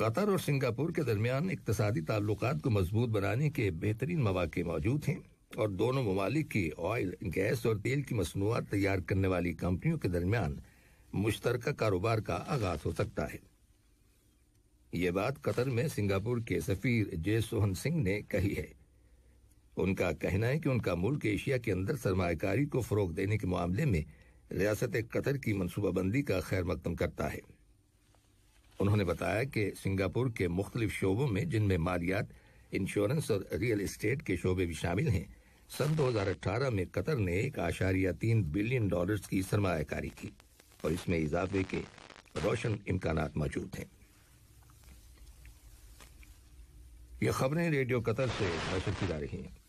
Qatar और Singapore के दरमियान इकतदी ताल्लुक को मजबूत बनाने के बेहतरीन मौाक़ मौजूद हैं और दोनों ममालिक की ऑयल गैस और तेल की मसनूआत तैयार करने वाली कंपनियों के दरमियान मुश्तर कारोबार का आगाज हो सकता है ये बात कतर में सिंगापुर के सफीर जय सोहन सिंह ने कही है उनका कहना है कि उनका मुल्क एशिया के अंदर सरमाकारी को फरोग देने के मामले में रियासत कतर की मनसूबाबंदी का खैर मकदम करता है उन्होंने बताया कि सिंगापुर के मुख्तलिफ शोबों में जिनमें मालियात इंश्योरेंस और रियल इस्टेट के शोबे भी शामिल हैं सन 2018 में कतर ने एक आशारिया तीन बिलियन डॉलर की सरमाकारी की और इसमें इजाफे के रोशन इम्कान मौजूद हैं ये खबरें रेडियो कतर से नशर की जा रही हैं